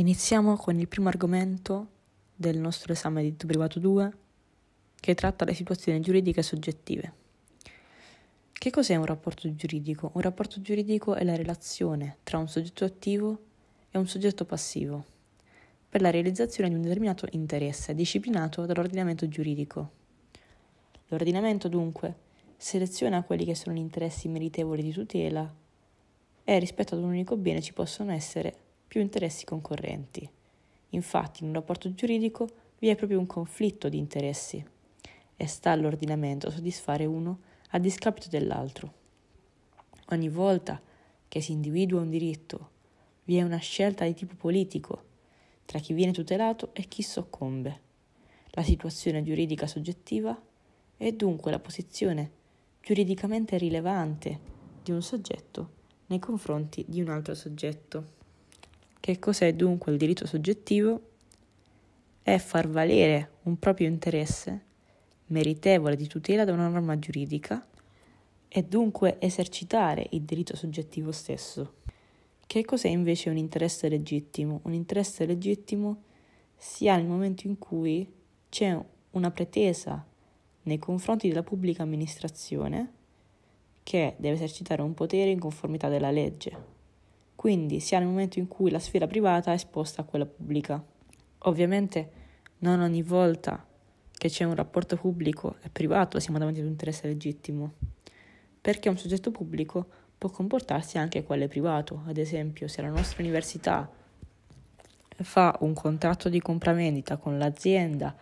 Iniziamo con il primo argomento del nostro esame di diritto privato 2 che tratta le situazioni giuridiche soggettive. Che cos'è un rapporto giuridico? Un rapporto giuridico è la relazione tra un soggetto attivo e un soggetto passivo per la realizzazione di un determinato interesse disciplinato dall'ordinamento giuridico. L'ordinamento dunque seleziona quelli che sono gli interessi meritevoli di tutela e rispetto ad un unico bene ci possono essere più interessi concorrenti. Infatti in un rapporto giuridico vi è proprio un conflitto di interessi e sta all'ordinamento soddisfare uno a discapito dell'altro. Ogni volta che si individua un diritto, vi è una scelta di tipo politico tra chi viene tutelato e chi soccombe. La situazione giuridica soggettiva è dunque la posizione giuridicamente rilevante di un soggetto nei confronti di un altro soggetto. Che cos'è dunque il diritto soggettivo? È far valere un proprio interesse meritevole di tutela da una norma giuridica e dunque esercitare il diritto soggettivo stesso. Che cos'è invece un interesse legittimo? Un interesse legittimo si ha nel momento in cui c'è una pretesa nei confronti della pubblica amministrazione che deve esercitare un potere in conformità della legge quindi sia nel momento in cui la sfera privata è esposta a quella pubblica. Ovviamente non ogni volta che c'è un rapporto pubblico e privato siamo davanti ad un interesse legittimo, perché un soggetto pubblico può comportarsi anche quale privato, ad esempio se la nostra università fa un contratto di compravendita con l'azienda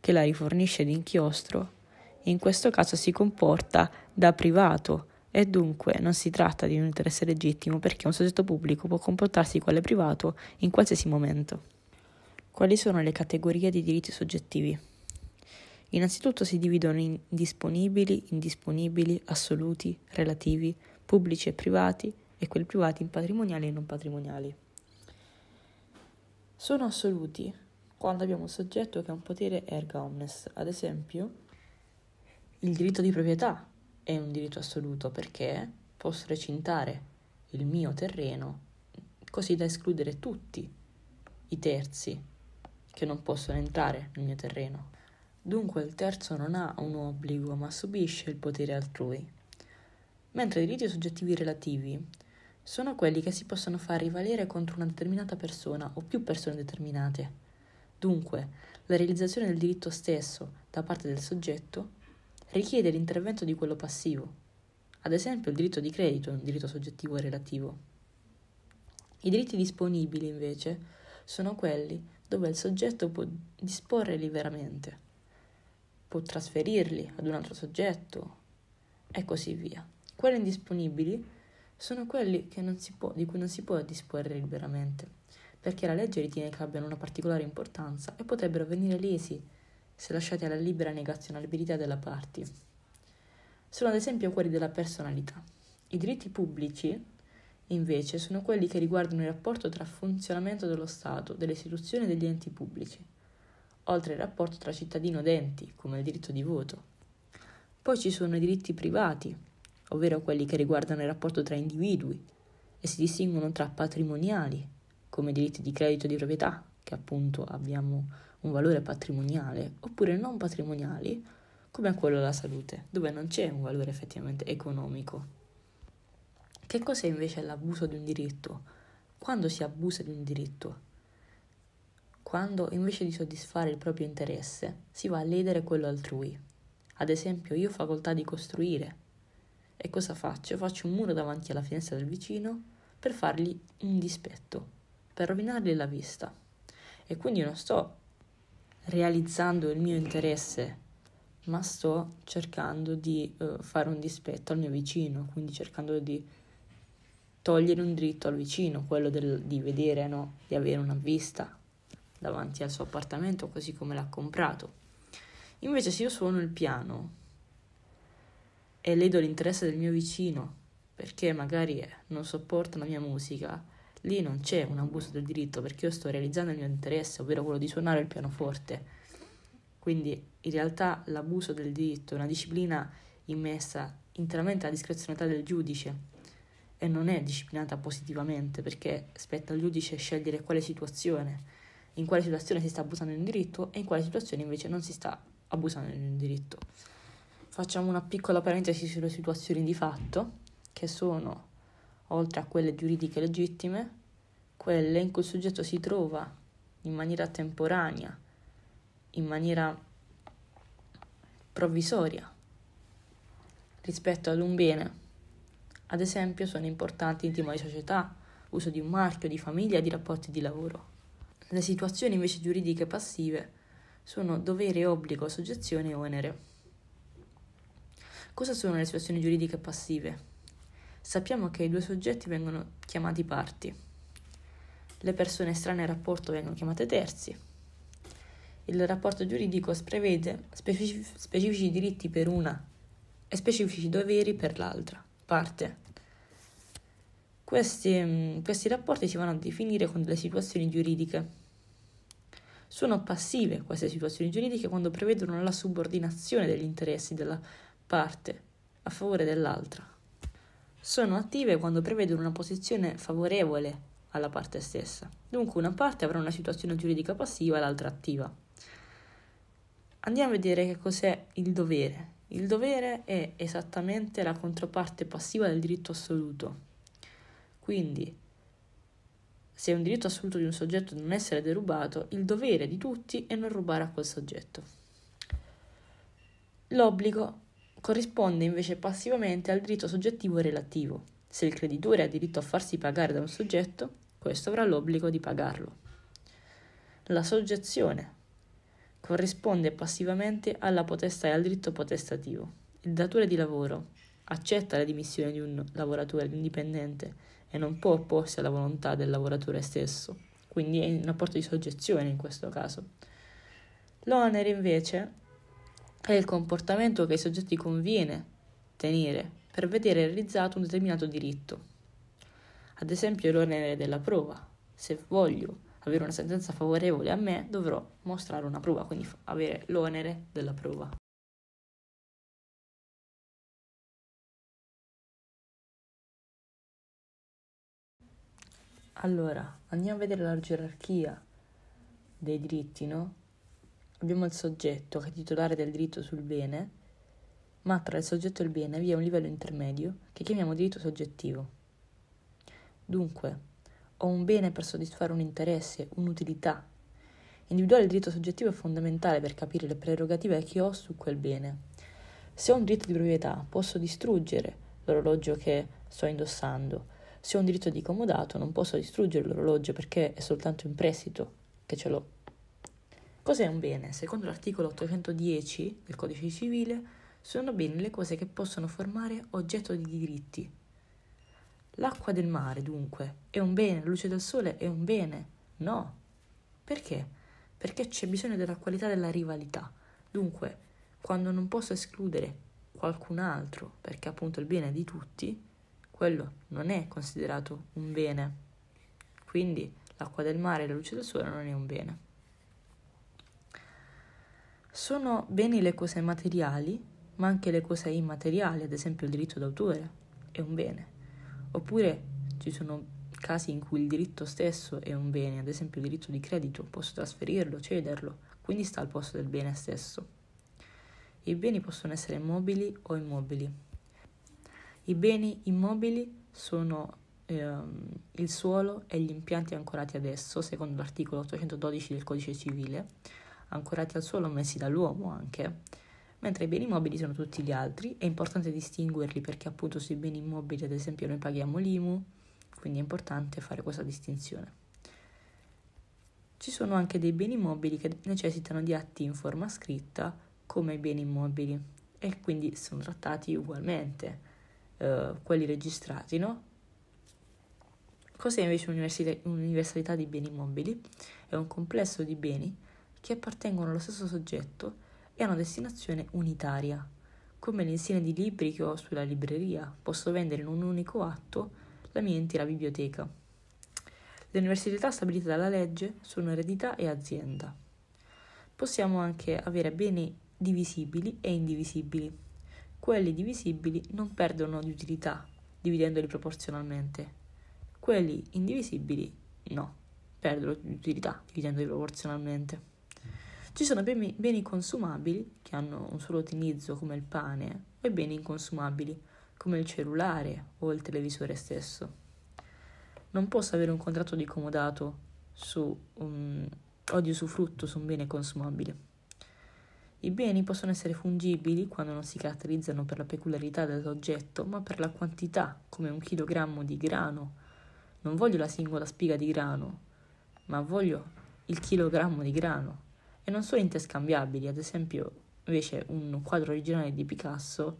che la rifornisce di inchiostro, in questo caso si comporta da privato, e dunque non si tratta di un interesse legittimo perché un soggetto pubblico può comportarsi quale privato in qualsiasi momento. Quali sono le categorie di diritti soggettivi? Innanzitutto si dividono in disponibili, indisponibili, assoluti, relativi, pubblici e privati e quelli privati in patrimoniali e non patrimoniali. Sono assoluti quando abbiamo un soggetto che ha un potere erga omnes, ad esempio il diritto di proprietà è un diritto assoluto perché posso recintare il mio terreno così da escludere tutti i terzi che non possono entrare nel mio terreno. Dunque il terzo non ha un obbligo ma subisce il potere altrui. Mentre i diritti soggettivi relativi sono quelli che si possono far rivalere contro una determinata persona o più persone determinate. Dunque, la realizzazione del diritto stesso da parte del soggetto richiede l'intervento di quello passivo, ad esempio il diritto di credito è un diritto soggettivo e relativo. I diritti disponibili, invece, sono quelli dove il soggetto può disporre liberamente, può trasferirli ad un altro soggetto e così via. Quelli indisponibili sono quelli può, di cui non si può disporre liberamente, perché la legge ritiene che abbiano una particolare importanza e potrebbero venire lesi se lasciati alla libera negazionabilità della parte. Sono ad esempio quelli della personalità. I diritti pubblici, invece, sono quelli che riguardano il rapporto tra funzionamento dello Stato, delle istituzioni e degli enti pubblici, oltre il rapporto tra cittadino ed enti, come il diritto di voto. Poi ci sono i diritti privati, ovvero quelli che riguardano il rapporto tra individui e si distinguono tra patrimoniali, come i diritti di credito e di proprietà, che appunto abbiamo un valore patrimoniale oppure non patrimoniali come quello della salute, dove non c'è un valore effettivamente economico. Che cos'è invece l'abuso di un diritto? Quando si abusa di un diritto? Quando invece di soddisfare il proprio interesse si va a ledere quello altrui. Ad esempio, io ho facoltà di costruire. E cosa faccio? Faccio un muro davanti alla finestra del vicino per fargli un dispetto, per rovinargli la vista. E quindi non sto realizzando il mio interesse, ma sto cercando di eh, fare un dispetto al mio vicino, quindi cercando di togliere un diritto al vicino, quello del, di vedere, no? di avere una vista davanti al suo appartamento così come l'ha comprato. Invece se io suono il piano e ledo l'interesse del mio vicino perché magari eh, non sopporta la mia musica, lì non c'è un abuso del diritto perché io sto realizzando il mio interesse, ovvero quello di suonare il pianoforte. Quindi in realtà l'abuso del diritto è una disciplina immessa interamente alla discrezionalità del giudice e non è disciplinata positivamente perché spetta al giudice scegliere quale situazione, in quale situazione si sta abusando di un diritto e in quale situazione invece non si sta abusando di un diritto. Facciamo una piccola parentesi sulle situazioni di fatto che sono oltre a quelle giuridiche legittime, quelle in cui il soggetto si trova in maniera temporanea, in maniera provvisoria rispetto ad un bene. Ad esempio sono importanti in tema di società, uso di un marchio, di famiglia, di rapporti di lavoro. Le situazioni invece giuridiche passive sono dovere, obbligo, soggezione e onere. Cosa sono le situazioni giuridiche passive? sappiamo che i due soggetti vengono chiamati parti, le persone strane al rapporto vengono chiamate terzi. Il rapporto giuridico prevede specifici, specifici diritti per una e specifici doveri per l'altra parte. Questi, mm, questi rapporti si vanno a definire con delle situazioni giuridiche. Sono passive queste situazioni giuridiche quando prevedono la subordinazione degli interessi della parte a favore dell'altra sono attive quando prevedono una posizione favorevole alla parte stessa. Dunque una parte avrà una situazione giuridica passiva, e l'altra attiva. Andiamo a vedere che cos'è il dovere. Il dovere è esattamente la controparte passiva del diritto assoluto. Quindi, se è un diritto assoluto di un soggetto non essere derubato, il dovere di tutti è non rubare a quel soggetto. L'obbligo corrisponde invece passivamente al diritto soggettivo relativo. Se il creditore ha diritto a farsi pagare da un soggetto, questo avrà l'obbligo di pagarlo. La soggezione corrisponde passivamente alla potestà e al diritto potestativo. Il datore di lavoro accetta la dimissione di un lavoratore indipendente e non può opporsi alla volontà del lavoratore stesso, quindi è un rapporto di soggezione in questo caso. L'onere invece è il comportamento che ai soggetti conviene tenere per vedere realizzato un determinato diritto. Ad esempio l'onere della prova. Se voglio avere una sentenza favorevole a me, dovrò mostrare una prova, quindi avere l'onere della prova. Allora, andiamo a vedere la gerarchia dei diritti, no? abbiamo il soggetto che è titolare del diritto sul bene, ma tra il soggetto e il bene vi è un livello intermedio che chiamiamo diritto soggettivo. Dunque, ho un bene per soddisfare un interesse, un'utilità. Individuare il diritto soggettivo è fondamentale per capire le prerogative che ho su quel bene. Se ho un diritto di proprietà, posso distruggere l'orologio che sto indossando. Se ho un diritto di comodato, non posso distruggere l'orologio perché è soltanto in prestito che ce l'ho Cos'è un bene? Secondo l'articolo 810 del Codice Civile, sono bene le cose che possono formare oggetto di diritti. L'acqua del mare, dunque, è un bene, la luce del sole è un bene? No. Perché? Perché c'è bisogno della qualità della rivalità. Dunque, quando non posso escludere qualcun altro, perché appunto il bene è di tutti, quello non è considerato un bene. Quindi l'acqua del mare e la luce del sole non è un bene sono beni le cose materiali, ma anche le cose immateriali, ad esempio il diritto d'autore è un bene. Oppure ci sono casi in cui il diritto stesso è un bene, ad esempio il diritto di credito, posso trasferirlo, cederlo, quindi sta al posto del bene stesso. I beni possono essere mobili o immobili. I beni immobili sono ehm, il suolo e gli impianti ancorati ad esso, secondo l'articolo 812 del Codice Civile, ancorati al suolo messi dall'uomo anche. Mentre i beni mobili sono tutti gli altri, è importante distinguerli perché appunto sui beni immobili ad esempio noi paghiamo l'IMU, quindi è importante fare questa distinzione. Ci sono anche dei beni mobili che necessitano di atti in forma scritta come i beni immobili e quindi sono trattati ugualmente eh, quelli registrati, no? Cos'è invece un'universalità di beni mobili? È un complesso di beni che appartengono allo stesso soggetto e hanno destinazione unitaria, come l'insieme di libri che ho sulla libreria, posso vendere in un unico atto la mia intera biblioteca. Le università stabilite dalla legge sono eredità e azienda. Possiamo anche avere beni divisibili e indivisibili. Quelli divisibili non perdono di utilità, dividendoli proporzionalmente. Quelli indivisibili no, perdono di utilità, dividendoli proporzionalmente. Ci sono beni, beni consumabili che hanno un solo utilizzo come il pane e beni inconsumabili come il cellulare o il televisore stesso. Non posso avere un contratto di comodato su un, o di usufrutto su un bene consumabile. I beni possono essere fungibili quando non si caratterizzano per la peculiarità dell'oggetto, ma per la quantità, come un chilogrammo di grano. Non voglio la singola spiga di grano, ma voglio il chilogrammo di grano e non sono interscambiabili, ad esempio invece un quadro originale di Picasso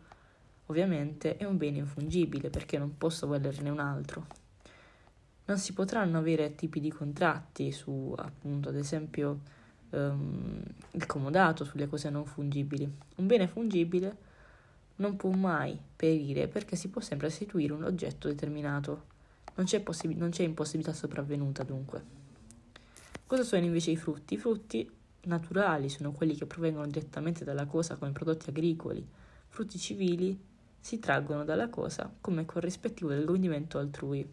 ovviamente è un bene infungibile perché non posso volerne un altro. Non si potranno avere tipi di contratti su appunto ad esempio ehm, il comodato sulle cose non fungibili. Un bene fungibile non può mai perire perché si può sempre restituire un oggetto determinato. Non c'è, possib- non c'è impossibilità sopravvenuta dunque. Cosa sono invece i frutti? I frutti naturali sono quelli che provengono direttamente dalla cosa come prodotti agricoli, frutti civili si traggono dalla cosa come corrispettivo del godimento altrui.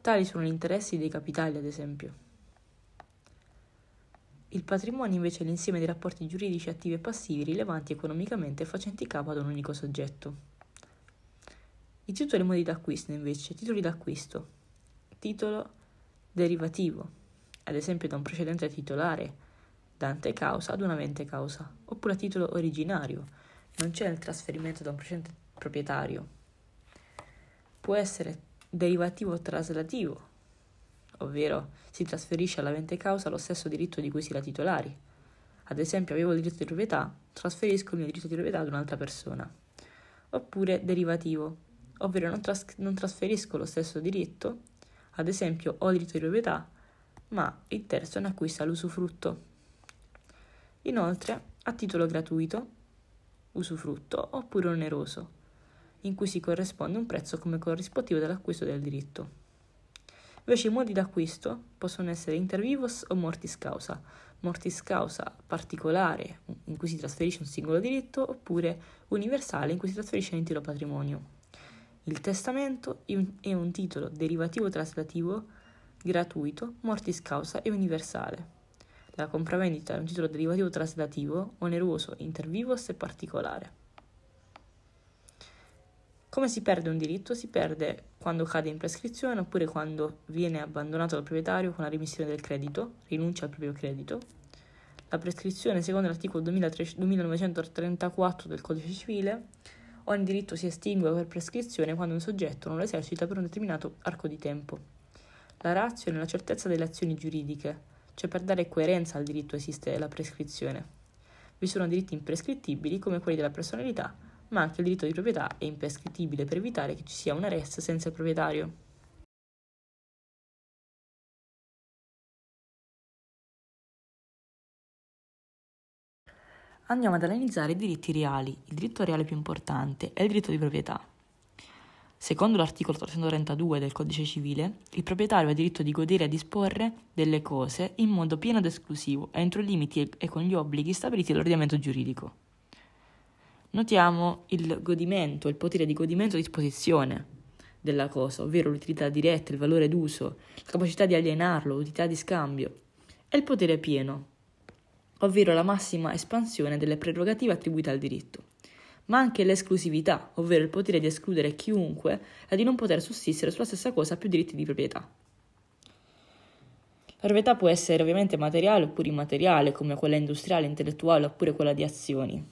Tali sono gli interessi dei capitali, ad esempio. Il patrimonio invece è l'insieme di rapporti giuridici attivi e passivi rilevanti economicamente facenti capo ad un unico soggetto. I titoli modi d'acquisto invece, titoli d'acquisto, titolo derivativo, ad esempio da un precedente titolare, Dante causa ad una mente causa, oppure a titolo originario, non c'è il trasferimento da un precedente proprietario. Può essere derivativo o traslativo, ovvero si trasferisce alla all'avente causa lo stesso diritto di cui si era titolari. Ad esempio, avevo il diritto di proprietà, trasferisco il mio diritto di proprietà ad un'altra persona. Oppure derivativo, ovvero non, tras- non trasferisco lo stesso diritto, ad esempio ho il diritto di proprietà, ma il terzo ne acquista l'usufrutto. Inoltre, a titolo gratuito, usufrutto oppure oneroso, in cui si corrisponde un prezzo come corrispettivo dell'acquisto del diritto. Invece i modi d'acquisto possono essere inter vivos o mortis causa, mortis causa particolare in cui si trasferisce un singolo diritto oppure universale in cui si trasferisce l'intero patrimonio. Il testamento è un titolo derivativo traslativo gratuito, mortis causa e universale. La compravendita è un titolo derivativo traslativo, oneroso, intervivos e particolare. Come si perde un diritto? Si perde quando cade in prescrizione oppure quando viene abbandonato dal proprietario con la remissione del credito, rinuncia al proprio credito. La prescrizione, secondo l'articolo 2934 del Codice Civile, ogni diritto si estingue per prescrizione quando un soggetto non lo esercita per un determinato arco di tempo. La razza è nella certezza delle azioni giuridiche, cioè per dare coerenza al diritto esiste la prescrizione. Vi sono diritti imprescrittibili come quelli della personalità, ma anche il diritto di proprietà è imprescrittibile per evitare che ci sia un arresto senza il proprietario. Andiamo ad analizzare i diritti reali. Il diritto reale più importante è il diritto di proprietà. Secondo l'articolo 332 del Codice Civile, il proprietario ha diritto di godere e disporre delle cose in modo pieno ed esclusivo, entro i limiti e con gli obblighi stabiliti dall'ordinamento giuridico. Notiamo il godimento, il potere di godimento a disposizione della cosa, ovvero l'utilità diretta, il valore d'uso, la capacità di alienarlo, l'utilità di scambio, e il potere pieno, ovvero la massima espansione delle prerogative attribuite al diritto ma anche l'esclusività, ovvero il potere di escludere chiunque e di non poter sussistere sulla stessa cosa più diritti di proprietà. La proprietà può essere ovviamente materiale oppure immateriale, come quella industriale, intellettuale oppure quella di azioni.